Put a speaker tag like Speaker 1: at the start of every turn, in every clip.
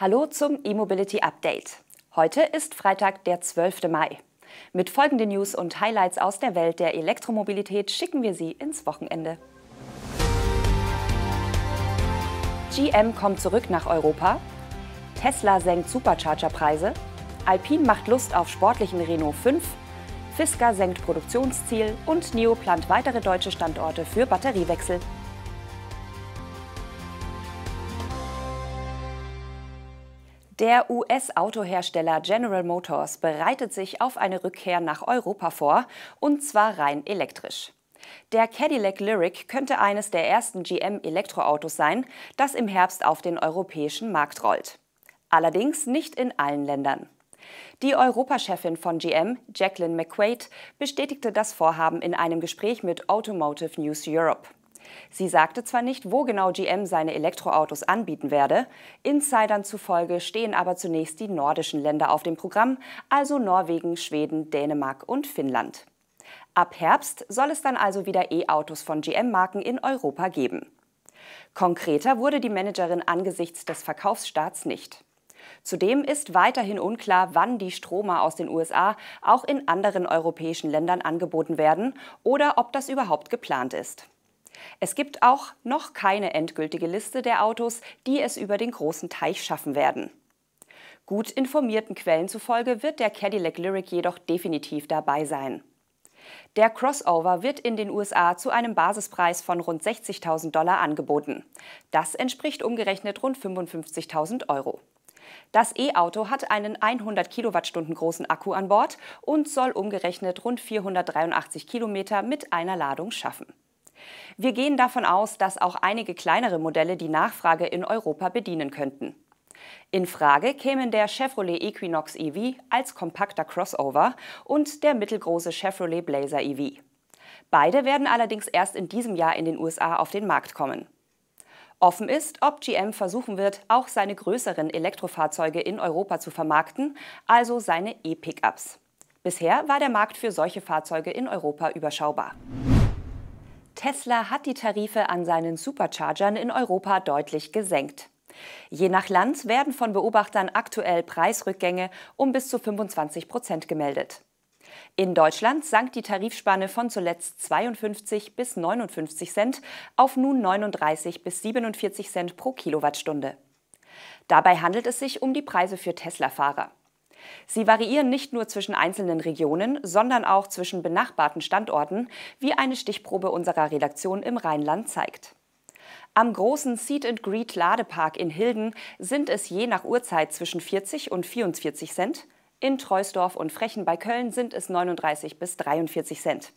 Speaker 1: Hallo zum E-Mobility Update. Heute ist Freitag, der 12. Mai. Mit folgenden News und Highlights aus der Welt der Elektromobilität schicken wir Sie ins Wochenende. GM kommt zurück nach Europa. Tesla senkt Supercharger-Preise. Alpine macht Lust auf sportlichen Renault 5. Fisker senkt Produktionsziel und NIO plant weitere deutsche Standorte für Batteriewechsel. Der US-Autohersteller General Motors bereitet sich auf eine Rückkehr nach Europa vor, und zwar rein elektrisch. Der Cadillac Lyric könnte eines der ersten GM-Elektroautos sein, das im Herbst auf den europäischen Markt rollt. Allerdings nicht in allen Ländern. Die Europachefin von GM, Jacqueline McQuaid, bestätigte das Vorhaben in einem Gespräch mit Automotive News Europe. Sie sagte zwar nicht, wo genau GM seine Elektroautos anbieten werde, Insidern zufolge stehen aber zunächst die nordischen Länder auf dem Programm, also Norwegen, Schweden, Dänemark und Finnland. Ab Herbst soll es dann also wieder E-Autos von GM-Marken in Europa geben. Konkreter wurde die Managerin angesichts des Verkaufsstarts nicht. Zudem ist weiterhin unklar, wann die Stromer aus den USA auch in anderen europäischen Ländern angeboten werden oder ob das überhaupt geplant ist. Es gibt auch noch keine endgültige Liste der Autos, die es über den großen Teich schaffen werden. Gut informierten Quellen zufolge wird der Cadillac Lyric jedoch definitiv dabei sein. Der Crossover wird in den USA zu einem Basispreis von rund 60.000 Dollar angeboten. Das entspricht umgerechnet rund 55.000 Euro. Das E-Auto hat einen 100 Kilowattstunden großen Akku an Bord und soll umgerechnet rund 483 Kilometer mit einer Ladung schaffen. Wir gehen davon aus, dass auch einige kleinere Modelle die Nachfrage in Europa bedienen könnten. In Frage kämen der Chevrolet Equinox EV als kompakter Crossover und der mittelgroße Chevrolet Blazer EV. Beide werden allerdings erst in diesem Jahr in den USA auf den Markt kommen. Offen ist, ob GM versuchen wird, auch seine größeren Elektrofahrzeuge in Europa zu vermarkten, also seine E-Pickups. Bisher war der Markt für solche Fahrzeuge in Europa überschaubar. Tesla hat die Tarife an seinen Superchargern in Europa deutlich gesenkt. Je nach Land werden von Beobachtern aktuell Preisrückgänge um bis zu 25 Prozent gemeldet. In Deutschland sank die Tarifspanne von zuletzt 52 bis 59 Cent auf nun 39 bis 47 Cent pro Kilowattstunde. Dabei handelt es sich um die Preise für Tesla-Fahrer. Sie variieren nicht nur zwischen einzelnen Regionen, sondern auch zwischen benachbarten Standorten, wie eine Stichprobe unserer Redaktion im Rheinland zeigt. Am großen Seat and Greet Ladepark in Hilden sind es je nach Uhrzeit zwischen 40 und 44 Cent. In Treusdorf und Frechen bei Köln sind es 39 bis 43 Cent.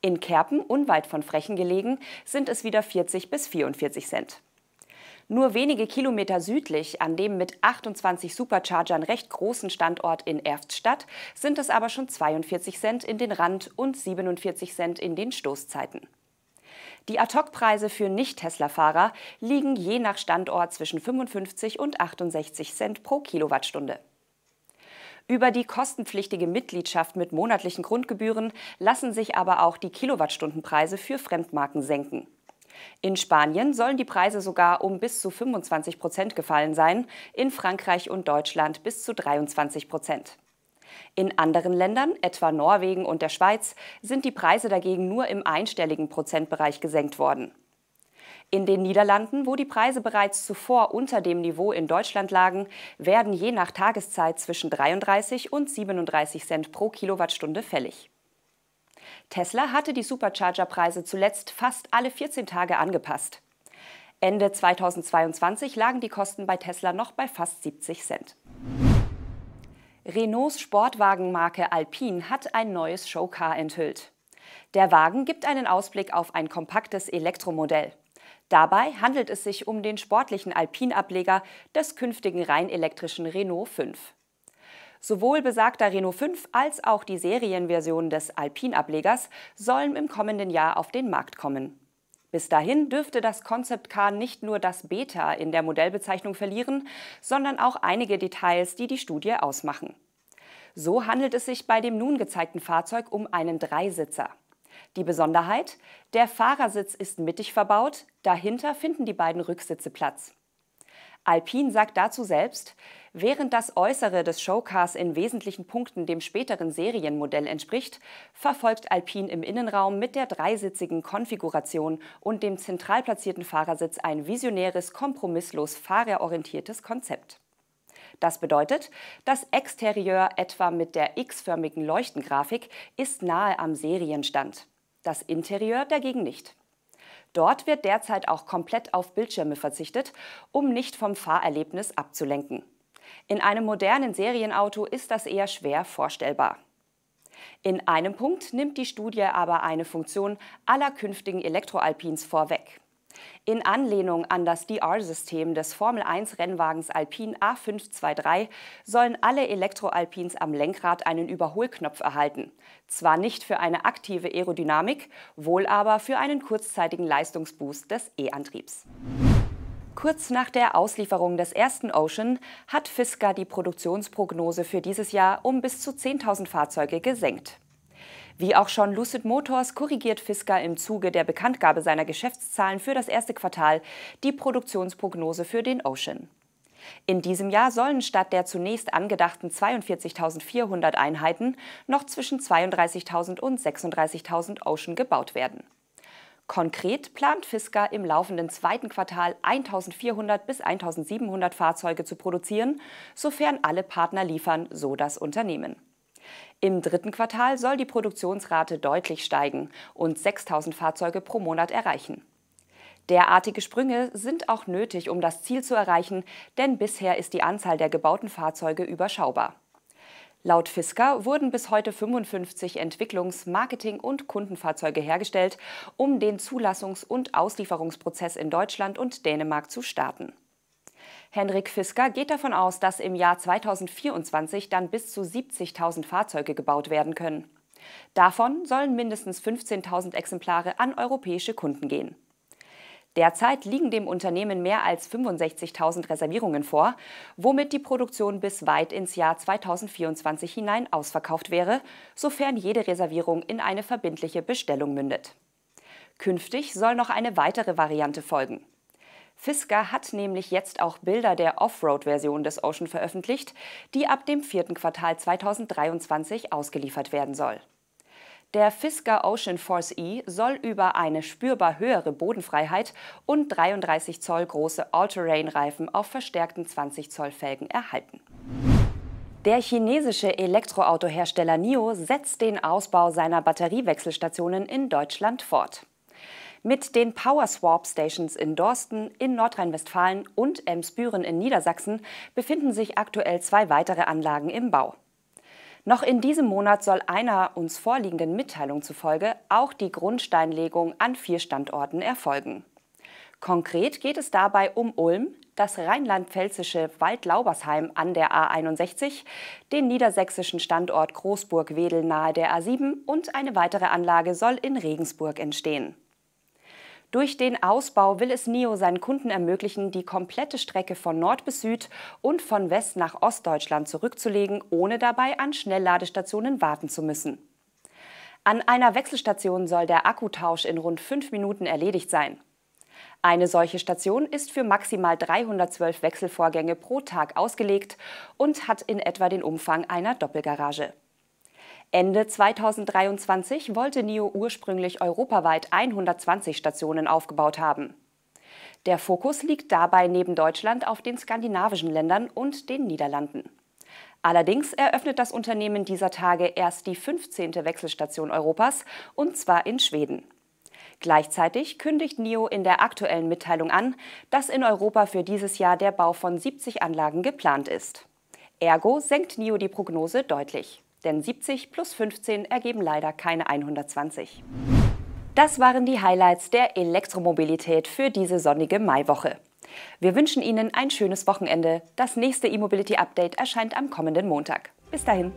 Speaker 1: In Kerpen, unweit von Frechen gelegen, sind es wieder 40 bis 44 Cent. Nur wenige Kilometer südlich, an dem mit 28 Superchargern recht großen Standort in Erftstadt, sind es aber schon 42 Cent in den Rand- und 47 Cent in den Stoßzeiten. Die Ad-Hoc-Preise für Nicht-Tesla-Fahrer liegen je nach Standort zwischen 55 und 68 Cent pro Kilowattstunde. Über die kostenpflichtige Mitgliedschaft mit monatlichen Grundgebühren lassen sich aber auch die Kilowattstundenpreise für Fremdmarken senken. In Spanien sollen die Preise sogar um bis zu 25 Prozent gefallen sein, in Frankreich und Deutschland bis zu 23 Prozent. In anderen Ländern, etwa Norwegen und der Schweiz, sind die Preise dagegen nur im einstelligen Prozentbereich gesenkt worden. In den Niederlanden, wo die Preise bereits zuvor unter dem Niveau in Deutschland lagen, werden je nach Tageszeit zwischen 33 und 37 Cent pro Kilowattstunde fällig. Tesla hatte die Supercharger-Preise zuletzt fast alle 14 Tage angepasst. Ende 2022 lagen die Kosten bei Tesla noch bei fast 70 Cent. Renaults Sportwagenmarke Alpine hat ein neues Showcar enthüllt. Der Wagen gibt einen Ausblick auf ein kompaktes Elektromodell. Dabei handelt es sich um den sportlichen Alpine-Ableger des künftigen rein elektrischen Renault 5. Sowohl besagter Renault 5 als auch die Serienversion des Alpine-Ablegers sollen im kommenden Jahr auf den Markt kommen. Bis dahin dürfte das Concept Car nicht nur das Beta in der Modellbezeichnung verlieren, sondern auch einige Details, die die Studie ausmachen. So handelt es sich bei dem nun gezeigten Fahrzeug um einen Dreisitzer. Die Besonderheit? Der Fahrersitz ist mittig verbaut, dahinter finden die beiden Rücksitze Platz. Alpin sagt dazu selbst, während das Äußere des Showcars in wesentlichen Punkten dem späteren Serienmodell entspricht, verfolgt Alpin im Innenraum mit der dreisitzigen Konfiguration und dem zentral platzierten Fahrersitz ein visionäres, kompromisslos fahrerorientiertes Konzept. Das bedeutet, das Exterieur etwa mit der x-förmigen Leuchtengrafik ist nahe am Serienstand, das Interieur dagegen nicht. Dort wird derzeit auch komplett auf Bildschirme verzichtet, um nicht vom Fahrerlebnis abzulenken. In einem modernen Serienauto ist das eher schwer vorstellbar. In einem Punkt nimmt die Studie aber eine Funktion aller künftigen Elektroalpins vorweg. In Anlehnung an das DR-System des Formel-1-Rennwagens Alpine A523 sollen alle Elektroalpins am Lenkrad einen Überholknopf erhalten. Zwar nicht für eine aktive Aerodynamik, wohl aber für einen kurzzeitigen Leistungsboost des E-Antriebs. Kurz nach der Auslieferung des ersten Ocean hat Fisker die Produktionsprognose für dieses Jahr um bis zu 10.000 Fahrzeuge gesenkt. Wie auch schon Lucid Motors korrigiert Fisker im Zuge der Bekanntgabe seiner Geschäftszahlen für das erste Quartal die Produktionsprognose für den Ocean. In diesem Jahr sollen statt der zunächst angedachten 42.400 Einheiten noch zwischen 32.000 und 36.000 Ocean gebaut werden. Konkret plant Fisker im laufenden zweiten Quartal 1.400 bis 1.700 Fahrzeuge zu produzieren, sofern alle Partner liefern, so das Unternehmen. Im dritten Quartal soll die Produktionsrate deutlich steigen und 6000 Fahrzeuge pro Monat erreichen. Derartige Sprünge sind auch nötig, um das Ziel zu erreichen, denn bisher ist die Anzahl der gebauten Fahrzeuge überschaubar. Laut Fisker wurden bis heute 55 Entwicklungs-, Marketing- und Kundenfahrzeuge hergestellt, um den Zulassungs- und Auslieferungsprozess in Deutschland und Dänemark zu starten. Henrik Fisker geht davon aus, dass im Jahr 2024 dann bis zu 70.000 Fahrzeuge gebaut werden können. Davon sollen mindestens 15.000 Exemplare an europäische Kunden gehen. Derzeit liegen dem Unternehmen mehr als 65.000 Reservierungen vor, womit die Produktion bis weit ins Jahr 2024 hinein ausverkauft wäre, sofern jede Reservierung in eine verbindliche Bestellung mündet. Künftig soll noch eine weitere Variante folgen. Fisker hat nämlich jetzt auch Bilder der Offroad-Version des Ocean veröffentlicht, die ab dem vierten Quartal 2023 ausgeliefert werden soll. Der Fisker Ocean Force E soll über eine spürbar höhere Bodenfreiheit und 33 Zoll große All-Terrain-Reifen auf verstärkten 20 Zoll Felgen erhalten. Der chinesische Elektroautohersteller NIO setzt den Ausbau seiner Batteriewechselstationen in Deutschland fort. Mit den Power Swap Stations in Dorsten in Nordrhein-Westfalen und Emsbüren in Niedersachsen befinden sich aktuell zwei weitere Anlagen im Bau. Noch in diesem Monat soll einer uns vorliegenden Mitteilung zufolge auch die Grundsteinlegung an vier Standorten erfolgen. Konkret geht es dabei um Ulm, das rheinland-pfälzische Waldlaubersheim an der A61, den niedersächsischen Standort Großburg-Wedel nahe der A7 und eine weitere Anlage soll in Regensburg entstehen. Durch den Ausbau will es NIO seinen Kunden ermöglichen, die komplette Strecke von Nord bis Süd und von West nach Ostdeutschland zurückzulegen, ohne dabei an Schnellladestationen warten zu müssen. An einer Wechselstation soll der Akkutausch in rund fünf Minuten erledigt sein. Eine solche Station ist für maximal 312 Wechselvorgänge pro Tag ausgelegt und hat in etwa den Umfang einer Doppelgarage. Ende 2023 wollte NIO ursprünglich europaweit 120 Stationen aufgebaut haben. Der Fokus liegt dabei neben Deutschland auf den skandinavischen Ländern und den Niederlanden. Allerdings eröffnet das Unternehmen dieser Tage erst die 15. Wechselstation Europas, und zwar in Schweden. Gleichzeitig kündigt NIO in der aktuellen Mitteilung an, dass in Europa für dieses Jahr der Bau von 70 Anlagen geplant ist. Ergo senkt NIO die Prognose deutlich denn 70 plus 15 ergeben leider keine 120. Das waren die Highlights der Elektromobilität für diese sonnige Maiwoche. Wir wünschen Ihnen ein schönes Wochenende. Das nächste E-Mobility-Update erscheint am kommenden Montag. Bis dahin.